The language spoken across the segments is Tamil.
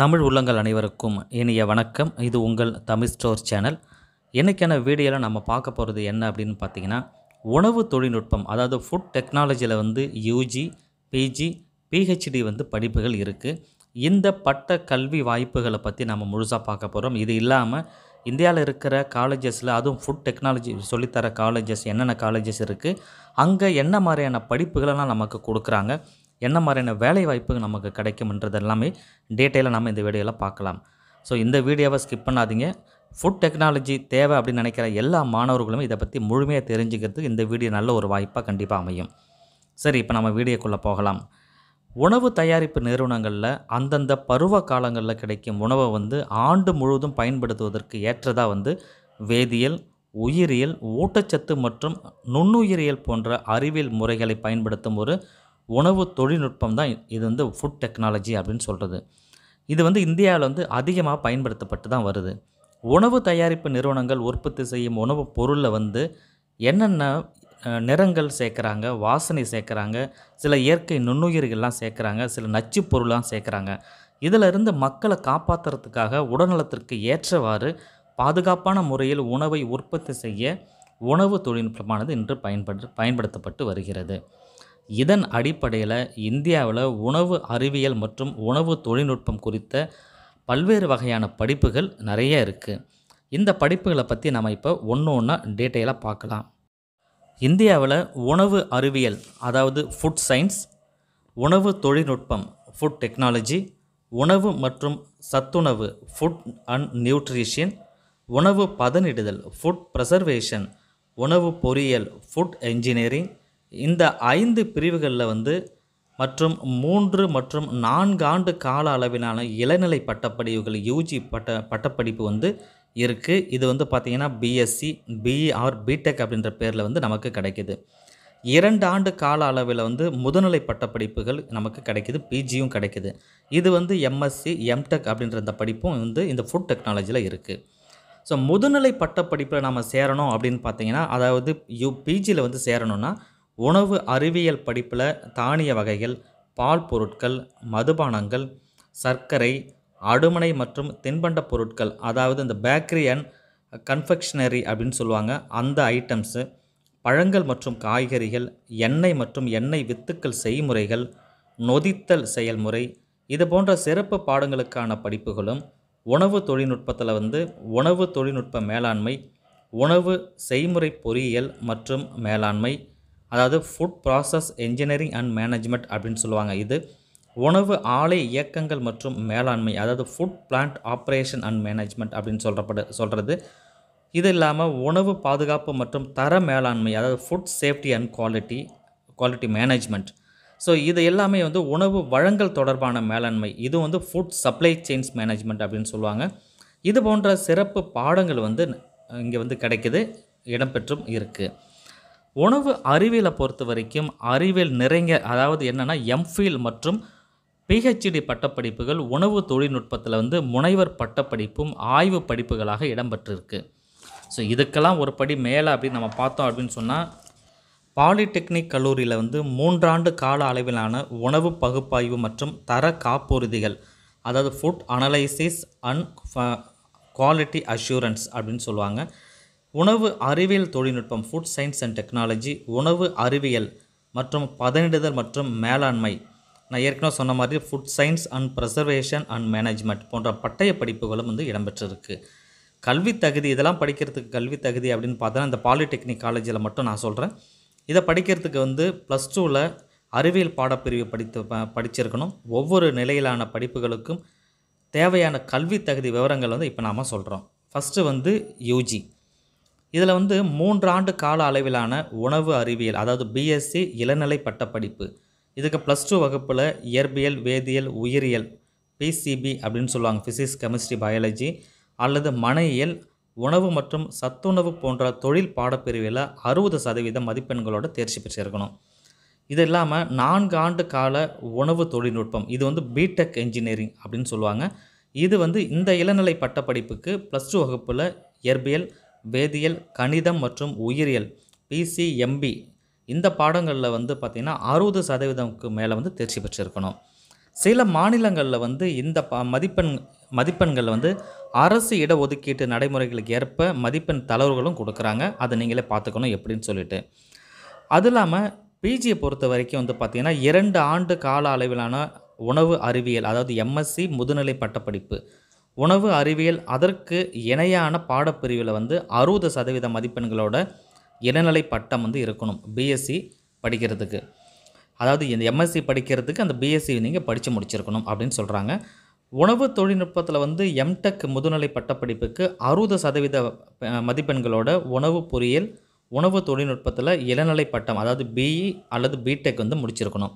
தமிழ் உள்ளங்கள் அனைவருக்கும் இனிய வணக்கம் இது உங்கள் தமிழ் ஸ்டோர் சேனல் இன்றைக்கான வீடியோவில் நம்ம பார்க்க போகிறது என்ன அப்படின்னு பார்த்தீங்கன்னா உணவு தொழில்நுட்பம் அதாவது ஃபுட் டெக்னாலஜியில் வந்து யூஜி பிஜி பிஹெச்டி வந்து படிப்புகள் இருக்குது இந்த பட்ட கல்வி வாய்ப்புகளை பற்றி நம்ம முழுசாக பார்க்க போகிறோம் இது இல்லாமல் இந்தியாவில் இருக்கிற காலேஜஸில் அதுவும் ஃபுட் டெக்னாலஜி சொல்லித்தர காலேஜஸ் என்னென்ன காலேஜஸ் இருக்குது அங்கே என்ன மாதிரியான படிப்புகளெல்லாம் நமக்கு கொடுக்குறாங்க என்ன மாதிரியான வேலை வாய்ப்பு நமக்கு கிடைக்கும்ன்றது எல்லாமே டீட்டெயிலாக நம்ம இந்த வீடியோவில் பார்க்கலாம் ஸோ இந்த வீடியோவை ஸ்கிப் பண்ணாதீங்க ஃபுட் டெக்னாலஜி தேவை அப்படின்னு நினைக்கிற எல்லா மாணவர்களும் இதை பற்றி முழுமையாக தெரிஞ்சுக்கிறதுக்கு இந்த வீடியோ நல்ல ஒரு வாய்ப்பாக கண்டிப்பாக அமையும் சரி இப்போ நம்ம வீடியோக்குள்ளே போகலாம் உணவு தயாரிப்பு நிறுவனங்களில் அந்தந்த பருவ காலங்களில் கிடைக்கும் உணவை வந்து ஆண்டு முழுவதும் பயன்படுத்துவதற்கு ஏற்றதாக வந்து வேதியியல் உயிரியல் ஊட்டச்சத்து மற்றும் நுண்ணுயிரியல் போன்ற அறிவியல் முறைகளை பயன்படுத்தும் ஒரு உணவு தொழில்நுட்பம் தான் இது வந்து ஃபுட் டெக்னாலஜி அப்படின்னு சொல்கிறது இது வந்து இந்தியாவில் வந்து அதிகமாக பயன்படுத்தப்பட்டு தான் வருது உணவு தயாரிப்பு நிறுவனங்கள் உற்பத்தி செய்யும் உணவுப் பொருளில் வந்து என்னென்ன நிறங்கள் சேர்க்குறாங்க வாசனை சேர்க்குறாங்க சில இயற்கை நுண்ணுயிர்கள்லாம் சேர்க்குறாங்க சில நச்சு பொருளாம் சேர்க்குறாங்க இதிலிருந்து மக்களை காப்பாற்றுறதுக்காக உடல்நலத்திற்கு ஏற்றவாறு பாதுகாப்பான முறையில் உணவை உற்பத்தி செய்ய உணவு தொழில்நுட்பமானது இன்று பயன்படு பயன்படுத்தப்பட்டு வருகிறது இதன் அடிப்படையில் இந்தியாவில் உணவு அறிவியல் மற்றும் உணவு தொழில்நுட்பம் குறித்த பல்வேறு வகையான படிப்புகள் நிறைய இருக்குது இந்த படிப்புகளை பற்றி நம்ம இப்போ ஒன்று ஒன்றா டீட்டெயிலாக பார்க்கலாம் இந்தியாவில் உணவு அறிவியல் அதாவது ஃபுட் சயின்ஸ் உணவு தொழில்நுட்பம் ஃபுட் டெக்னாலஜி உணவு மற்றும் சத்துணவு ஃபுட் அண்ட் நியூட்ரிஷன் உணவு பதனிடுதல் ஃபுட் ப்ரெசர்வேஷன் உணவு பொறியியல் ஃபுட் என்ஜினியரிங் இந்த ஐந்து பிரிவுகளில் வந்து மற்றும் மூன்று மற்றும் நான்கு ஆண்டு கால அளவிலான இளநிலை பட்டப்படிவுகள் யூஜி பட்ட பட்டப்படிப்பு வந்து இருக்குது இது வந்து பார்த்திங்கன்னா BSc BE or BTech e அப்படின்ற பேரில் வந்து நமக்கு கிடைக்கிது இரண்டு ஆண்டு கால அளவில் வந்து முதுநிலை பட்டப்படிப்புகள் நமக்கு கிடைக்கிது பிஜியும் கிடைக்கிது இது வந்து எம்எஸ்சி எம்டெக் அப்படின்ற இந்த படிப்பும் வந்து இந்த ஃபுட் டெக்னாலஜியில் இருக்குது ஸோ முதுநிலை பட்டப்படிப்பில் நம்ம சேரணும் அப்படின்னு பார்த்தீங்கன்னா அதாவது யூ பிஜியில் வந்து சேரணும்னா உணவு அறிவியல் படிப்பில் தானிய வகைகள் பால் பொருட்கள் மதுபானங்கள் சர்க்கரை அடுமனை மற்றும் தின்பண்ட பொருட்கள் அதாவது இந்த பேக்கரி அண்ட் கன்ஃபெக்ஷனரி அப்படின்னு சொல்லுவாங்க அந்த ஐட்டம்ஸு பழங்கள் மற்றும் காய்கறிகள் எண்ணெய் மற்றும் எண்ணெய் வித்துக்கள் செய்முறைகள் நொதித்தல் செயல்முறை இது போன்ற சிறப்பு பாடங்களுக்கான படிப்புகளும் உணவு தொழில்நுட்பத்தில் வந்து உணவு தொழில்நுட்ப மேலாண்மை உணவு செய்முறை பொறியியல் மற்றும் மேலாண்மை அதாவது food process engineering and management அப்படின்னு சொல்லுவாங்க இது உணவு ஆலை இயக்கங்கள் மற்றும் மேலாண்மை அதாவது food plant operation and management அப்படின்னு சொல்கிறப்பட சொல்கிறது இது இல்லாமல் உணவு பாதுகாப்பு மற்றும் தர மேலாண்மை அதாவது food safety and quality quality management so இது எல்லாமே வந்து உணவு வழங்கல் தொடர்பான மேலாண்மை இது வந்து ஃபுட் சப்ளை செயின்ஸ் மேனேஜ்மெண்ட் அப்படின்னு சொல்லுவாங்க இது போன்ற சிறப்பு பாடங்கள் வந்து இங்கே வந்து கிடைக்கிது இடம்பெற்றும் இருக்குது உணவு அறிவியலை பொறுத்த வரைக்கும் அறிவியல் நிறைங்க அதாவது என்னென்னா எம்ஃபில் மற்றும் பிஹெச்டி பட்டப்படிப்புகள் உணவு தொழில்நுட்பத்தில் வந்து முனைவர் பட்டப்படிப்பும் ஆய்வு படிப்புகளாக இடம்பெற்றிருக்கு ஸோ இதுக்கெல்லாம் ஒரு படி மேலே அப்படின்னு நம்ம பார்த்தோம் அப்படின்னு சொன்னால் பாலிடெக்னிக் கல்லூரியில் வந்து மூன்றாண்டு கால அளவிலான உணவு பகுப்பாய்வு மற்றும் தர காப்புறுதிகள் அதாவது food analysis and quality assurance அப்படின்னு சொல்லுவாங்க உணவு அறிவியல் தொழில்நுட்பம் ஃபுட் சயின்ஸ் அண்ட் டெக்னாலஜி உணவு அறிவியல் மற்றும் பதனிடுதல் மற்றும் மேலாண்மை நான் ஏற்கனவே சொன்ன மாதிரி food science and preservation and management போன்ற பட்டய படிப்புகளும் வந்து இடம்பெற்றிருக்கு கல்வி தகுதி இதெல்லாம் படிக்கிறதுக்கு கல்வி தகுதி அப்படின்னு பார்த்தனா இந்த பாலிடெக்னிக் காலேஜில் மட்டும் நான் சொல்கிறேன் இதை படிக்கிறதுக்கு வந்து ப்ளஸ் டூவில் அறிவியல் பாடப்பிரிவு படித்து படிச்சிருக்கணும் ஒவ்வொரு நிலையிலான படிப்புகளுக்கும் தேவையான கல்வி தகுதி விவரங்கள் வந்து இப்போ நாம் சொல்கிறோம் ஃபஸ்ட்டு வந்து யூஜி இதில் வந்து மூன்றாண்டு கால அளவிலான உணவு அறிவியல் அதாவது பிஎஸ்சி இளநிலை பட்டப்படிப்பு இதுக்கு ப்ளஸ் டூ வகுப்பில் இயற்பியல் வேதியியல் உயிரியல் பிசிபி அப்படின்னு சொல்லுவாங்க ஃபிசிக்ஸ் கெமிஸ்ட்ரி பயாலஜி அல்லது மனையியல் உணவு மற்றும் சத்துணவு போன்ற தொழில் பாடப்பிரிவில் அறுபது சதவீத மதிப்பெண்களோட தேர்ச்சி பெற்றிருக்கணும் இது இல்லாமல் நான்கு ஆண்டு கால உணவு தொழில்நுட்பம் இது வந்து பிடெக் என்ஜினியரிங் அப்படின்னு சொல்லுவாங்க இது வந்து இந்த இளநிலை பட்டப்படிப்புக்கு ப்ளஸ் டூ வகுப்பில் இயற்பியல் வேதியியல் கணிதம் மற்றும் உயிரியல் பிசிஎம்பி இந்த பாடங்களில் வந்து பார்த்திங்கன்னா அறுபது சதவீதம்க்கு மேலே வந்து தேர்ச்சி பெற்றிருக்கணும் சில மாநிலங்களில் வந்து இந்த ப மதிப்பெண் மதிப்பெண்கள் வந்து அரசு இடஒதுக்கீட்டு நடைமுறைகளுக்கு ஏற்ப மதிப்பெண் தளர்வுகளும் கொடுக்குறாங்க அதை நீங்களே பார்த்துக்கணும் எப்படின்னு சொல்லிட்டு அது இல்லாமல் பிஜியை பொறுத்த வரைக்கும் வந்து பார்த்திங்கன்னா இரண்டு ஆண்டு கால அளவிலான உணவு அறிவியல் அதாவது எம்எஸ்சி முதுநிலை பட்டப்படிப்பு உணவு அறிவியல் அதற்கு இணையான பாடப்பிரிவில் வந்து அறுபது சதவீத மதிப்பெண்களோட இளநிலை பட்டம் வந்து இருக்கணும் பிஎஸ்சி படிக்கிறதுக்கு அதாவது இந்த எம்எஸ்சி படிக்கிறதுக்கு அந்த பிஎஸ்சி நீங்கள் படித்து முடிச்சிருக்கணும் அப்படின்னு சொல்கிறாங்க உணவு தொழில்நுட்பத்தில் வந்து எம்டெக் முதுநிலை பட்டப்படிப்புக்கு அறுபது சதவீத மதிப்பெண்களோட உணவு பொறியியல் உணவு தொழில்நுட்பத்தில் இளநிலை பட்டம் அதாவது பிஇ e அல்லது பிடெக் வந்து முடிச்சிருக்கணும்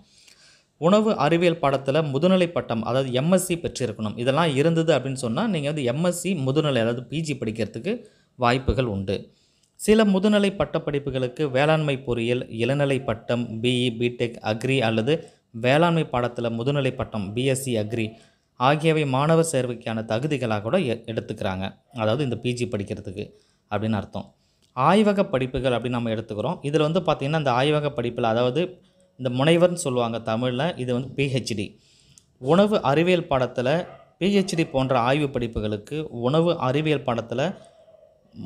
உணவு அறிவியல் பாடத்தில் முதுநிலை பட்டம் அதாவது எம்எஸ்சி பெற்றிருக்கணும் இதெல்லாம் இருந்தது அப்படின்னு சொன்னால் நீங்கள் வந்து எம்எஸ்சி முதுநிலை அதாவது பிஜி படிக்கிறதுக்கு வாய்ப்புகள் உண்டு சில முதுநிலை பட்டப்படிப்புகளுக்கு வேளாண்மை பொறியியல் இளநிலை பட்டம் பிஇ பிடெக் அக்ரி அல்லது வேளாண்மை பாடத்தில் முதுநிலை பட்டம் பிஎஸ்சி அக்ரி ஆகியவை மாணவர் சேர்வைக்கான தகுதிகளாக கூட எடுத்துக்கிறாங்க அதாவது இந்த பிஜி படிக்கிறதுக்கு அப்படின்னு அர்த்தம் ஆய்வக படிப்புகள் அப்படின்னு நம்ம எடுத்துக்கிறோம் இதில் வந்து பார்த்திங்கன்னா இந்த ஆய்வக படிப்பில் அதாவது இந்த முனைவர்னு சொல்லுவாங்க தமிழில் இது வந்து பிஹெச்டி உணவு அறிவியல் பாடத்தில் பிஹெச்டி போன்ற ஆய்வு படிப்புகளுக்கு உணவு அறிவியல் பாடத்தில்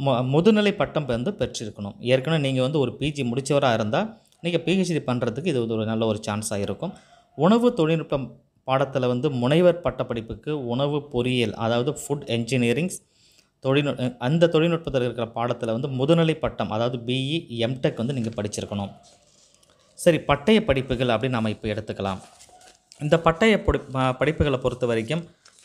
மு முதுநிலை பட்டம் வந்து பெற்றிருக்கணும் ஏற்கனவே நீங்கள் வந்து ஒரு பிஜி முடித்தவராக இருந்தால் நீங்கள் பிஹெச்டி பண்ணுறதுக்கு இது ஒரு நல்ல ஒரு சான்ஸாக இருக்கும் உணவு தொழில்நுட்பம் பாடத்தில் வந்து முனைவர் பட்ட படிப்புக்கு உணவு பொறியியல் அதாவது ஃபுட் என்ஜினியரிங்ஸ் தொழில்நுட் அந்த தொழில்நுட்பத்தில் இருக்கிற பாடத்தில் வந்து முதுநிலை பட்டம் அதாவது பிஇ எம்டெக் e வந்து நீங்கள் படிச்சிருக்கணும் சரி பட்டய படிப்புகள் அப்படின்னு நம்ம இப்போ எடுத்துக்கலாம் இந்த பட்டய படி படிப்புகளை பொறுத்த வரைக்கும்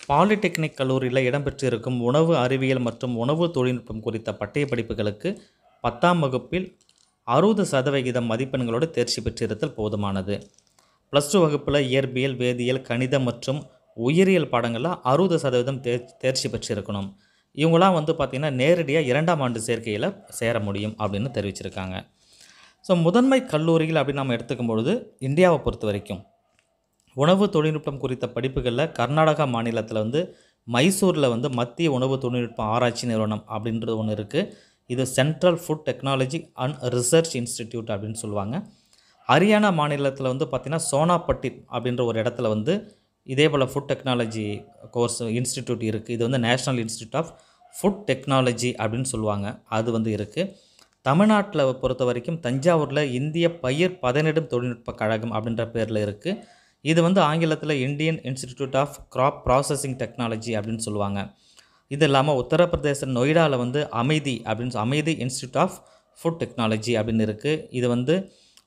பாலிடெக்னிக் கல்லூரியில் இடம்பெற்றிருக்கும் உணவு அறிவியல் மற்றும் உணவு தொழில்நுட்பம் குறித்த பட்டய படிப்புகளுக்கு பத்தாம் வகுப்பில் அறுபது சதவிகிதம் மதிப்பெண்களோடு தேர்ச்சி பெற்றிருத்தல் போதுமானது ப்ளஸ் டூ வகுப்பில் இயற்பியல் வேதியியல் கணிதம் மற்றும் உயிரியல் பாடங்களில் அறுபது சதவீதம் தேர் தேர்ச்சி பெற்றிருக்கணும் இவங்களாம் வந்து பார்த்திங்கன்னா நேரடியாக இரண்டாம் ஆண்டு சேர்க்கையில் சேர முடியும் அப்படின்னு தெரிவிச்சிருக்காங்க ஸோ முதன்மை கல்லூரிகள் அப்படின்னு நம்ம எடுத்துக்கும் பொழுது இந்தியாவை பொறுத்த வரைக்கும் உணவு தொழில்நுட்பம் குறித்த படிப்புகளில் கர்நாடகா மாநிலத்தில் வந்து மைசூரில் வந்து மத்திய உணவு தொழில்நுட்பம் ஆராய்ச்சி நிறுவனம் அப்படின்றது ஒன்று இருக்குது இது central food technology and research institute அப்படின்னு சொல்லுவாங்க ஹரியானா மாநிலத்தில் வந்து பார்த்திங்கன்னா சோனாப்பட்டி அப்படின்ற ஒரு இடத்துல வந்து இதே போல் ஃபுட் டெக்னாலஜி கோர்ஸ் இன்ஸ்டிடியூட் இருக்குது இது வந்து national institute of food technology அப்படின்னு சொல்லுவாங்க அது வந்து இருக்குது தமிழ்நாட்டில் பொறுத்த வரைக்கும் தஞ்சாவூரில் இந்திய பயிர் பதனிடும் தொழில்நுட்ப கழகம் அப்படின்ற பேரில் இருக்குது இது வந்து ஆங்கிலத்தில் Indian institute of crop processing technology அப்படின்னு சொல்லுவாங்க இது இல்லாமல் உத்தரப்பிரதேச நொய்டாவில் வந்து அமைதி அப்படின்னு அமைதி இன்ஸ்டியூட் ஆஃப் ஃபுட் டெக்னாலஜி அப்படின்னு இருக்குது இது வந்து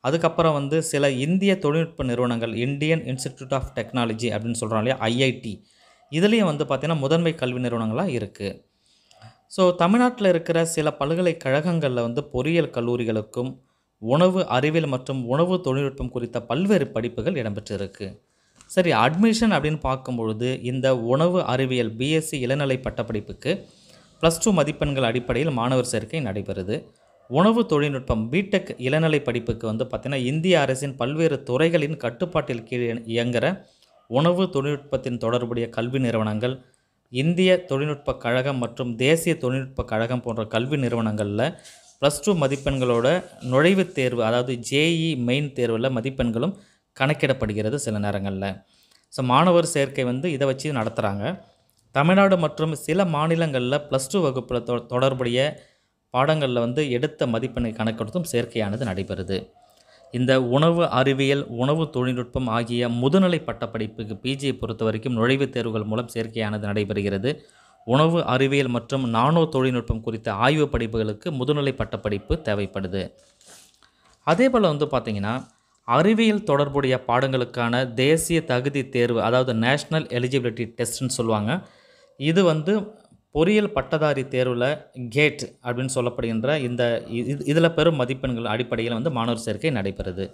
அதுக்கப்புறம் வந்து சில இந்திய தொழில்நுட்ப நிறுவனங்கள் இந்தியன் இன்ஸ்டிடியூட் ஆஃப் டெக்னாலஜி அப்படின்னு சொல்கிறோம் இல்லையா ஐஐடி இதுலேயும் வந்து பார்த்திங்கன்னா முதன்மை கல்வி நிறுவனங்களாக இருக்குது ஸோ தமிழ்நாட்டில் இருக்கிற சில பல்கலைக்கழகங்களில் வந்து பொறியியல் கல்லூரிகளுக்கும் உணவு அறிவியல் மற்றும் உணவு தொழில்நுட்பம் குறித்த பல்வேறு படிப்புகள் இடம்பெற்றிருக்கு சரி அட்மிஷன் அப்படின்னு பார்க்கும்பொழுது இந்த உணவு அறிவியல் பிஎஸ்சி இளநிலை பட்டப்படிப்புக்கு ப்ளஸ் டூ மதிப்பெண்கள் அடிப்படையில் மாணவர் சேர்க்கை நடைபெறுது உணவு தொழில்நுட்பம் பிடெக் இளநிலை படிப்புக்கு வந்து பார்த்திங்கன்னா இந்திய அரசின் பல்வேறு துறைகளின் கட்டுப்பாட்டில் கீழ் இயங்குகிற உணவு தொழில்நுட்பத்தின் தொடர்புடைய கல்வி நிறுவனங்கள் இந்திய தொழில்நுட்ப கழகம் மற்றும் தேசிய தொழில்நுட்ப கழகம் போன்ற கல்வி நிறுவனங்களில் ப்ளஸ் டூ மதிப்பெண்களோட நுழைவுத் தேர்வு அதாவது ஜேஇ மெயின் e தேர்வில் மதிப்பெண்களும் கணக்கிடப்படுகிறது சில நேரங்களில் ஸோ மாணவர் சேர்க்கை வந்து இதை வச்சு நடத்துகிறாங்க தமிழ்நாடு மற்றும் சில மாநிலங்களில் ப்ளஸ் டூ வகுப்பில் தொடர்புடைய பாடங்களில் வந்து எடுத்த மதிப்பெண்ணை கணக்கெடுத்தும் சேர்க்கையானது நடைபெறுது இந்த உணவு அறிவியல் உணவு தொழில்நுட்பம் ஆகிய முதுநிலை பட்டப்படிப்புக்கு பிஜியை பொறுத்த வரைக்கும் நுழைவுத் தேர்வுகள் மூலம் சேர்க்கையானது நடைபெறுகிறது உணவு அறிவியல் மற்றும் நானோ தொழில்நுட்பம் குறித்த ஆய்வு படிப்புகளுக்கு முதுநிலை பட்டப்படிப்பு தேவைப்படுது அதே போல் வந்து பார்த்திங்கன்னா அறிவியல் தொடர்புடைய பாடங்களுக்கான தேசிய தகுதி தேர்வு அதாவது நேஷ்னல் எலிஜிபிலிட்டி டெஸ்ட்னு சொல்லுவாங்க இது வந்து பொறியியல் பட்டதாரி தேர்வில் கேட் அப்படின்னு சொல்லப்படுகின்ற இந்த இதில் பெரும் மதிப்பெண்கள் அடிப்படையில் வந்து மாணவர் சேர்க்கை நடைபெறுது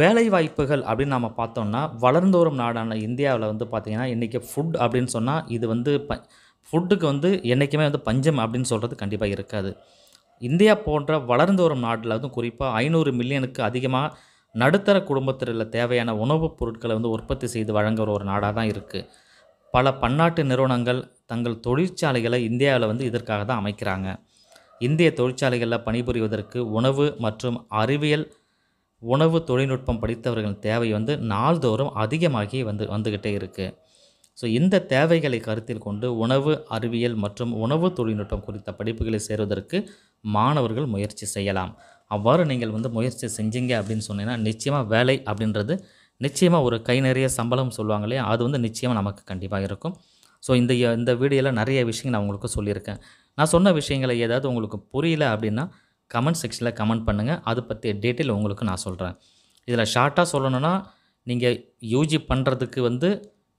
வேலைவாய்ப்புகள் அப்படின்னு நம்ம பார்த்தோம்னா வளர்ந்து வரும் நாடான இந்தியாவில் வந்து பார்த்திங்கன்னா இன்றைக்கி ஃபுட் அப்படின்னு சொன்னால் இது வந்து ப ஃபுட்டுக்கு வந்து என்றைக்குமே வந்து பஞ்சம் அப்படின்னு சொல்கிறது கண்டிப்பாக இருக்காது இந்தியா போன்ற வளர்ந்து வரும் நாட்டில் வந்து குறிப்பாக ஐநூறு மில்லியனுக்கு அதிகமாக நடுத்தர குடும்பத்தில் தேவையான உணவுப் பொருட்களை வந்து உற்பத்தி செய்து வழங்குகிற ஒரு நாடாக தான் இருக்குது பல பன்னாட்டு நிறுவனங்கள் தங்கள் தொழிற்சாலைகளை இந்தியாவில் வந்து இதற்காக தான் அமைக்கிறாங்க இந்திய தொழிற்சாலைகளில் பணிபுரிவதற்கு உணவு மற்றும் அறிவியல் உணவு தொழில்நுட்பம் படித்தவர்களின் தேவை வந்து நாள்தோறும் அதிகமாகி வந்து வந்துக்கிட்டே இருக்குது ஸோ இந்த தேவைகளை கருத்தில் கொண்டு உணவு அறிவியல் மற்றும் உணவு தொழில்நுட்பம் குறித்த படிப்புகளை சேருவதற்கு மாணவர்கள் முயற்சி செய்யலாம் அவ்வாறு நீங்கள் வந்து முயற்சி செஞ்சீங்க அப்படின்னு சொன்னீங்கன்னா நிச்சயமாக வேலை அப்படின்றது நிச்சயமாக ஒரு கை நிறைய சம்பளம் சொல்லுவாங்க இல்லையா அது வந்து நிச்சயமாக நமக்கு கண்டிப்பாக இருக்கும் ஸோ இந்த இந்த வீடியோவில் நிறைய விஷயங்கள் நான் உங்களுக்கு சொல்லியிருக்கேன் நான் சொன்ன விஷயங்களை ஏதாவது உங்களுக்கு புரியல அப்படின்னா கமெண்ட் செக்ஷனில் கமெண்ட் பண்ணுங்கள் அதை பற்றிய டீட்டெயில் உங்களுக்கு நான் சொல்கிறேன் இதில் ஷார்ட்டாக சொல்லணும்னா நீங்கள் யூஜி பண்ணுறதுக்கு வந்து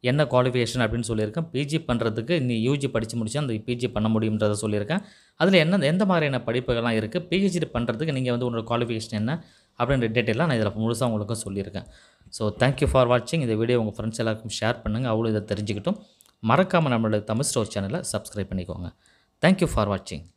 என்ன குவாலிஃபிகேஷன் அப்படின்னு சொல்லியிருக்கேன் பிஜி பண்ணுறதுக்கு நீ யூஜி படித்து முடிச்சா அந்த பிஜி பண்ண முடியுன்றதை சொல்லியிருக்கேன் அதில் என்ன எந்த மாதிரியான படிப்புகள்லாம் இருக்குது பிஹெச்டி பண்ணுறதுக்கு நீங்கள் வந்து உங்களோட குவாலிஃபிகேஷன் என்ன அப்படின்ற டீட்டெயிலாக நான் இதில் முழுசாக உங்களுக்கு சொல்லியிருக்கேன் ஸோ தேங்க்யூ ஃபார் வாட்சிங் இந்த வீடியோ உங்கள் ஃப்ரெண்ட்ஸ் எல்லாருக்கும் ஷேர் பண்ணுங்கள் அவ்வளோ இதை தெரிஞ்சுக்கிட்டும் மறக்காமல் நம்மளோட தமிழ் ஸ்டோர் சேனலை சப்ஸ்கிரைப் பண்ணிக்கோங்க தேங்க்யூ ஃபார் வாட்சிங்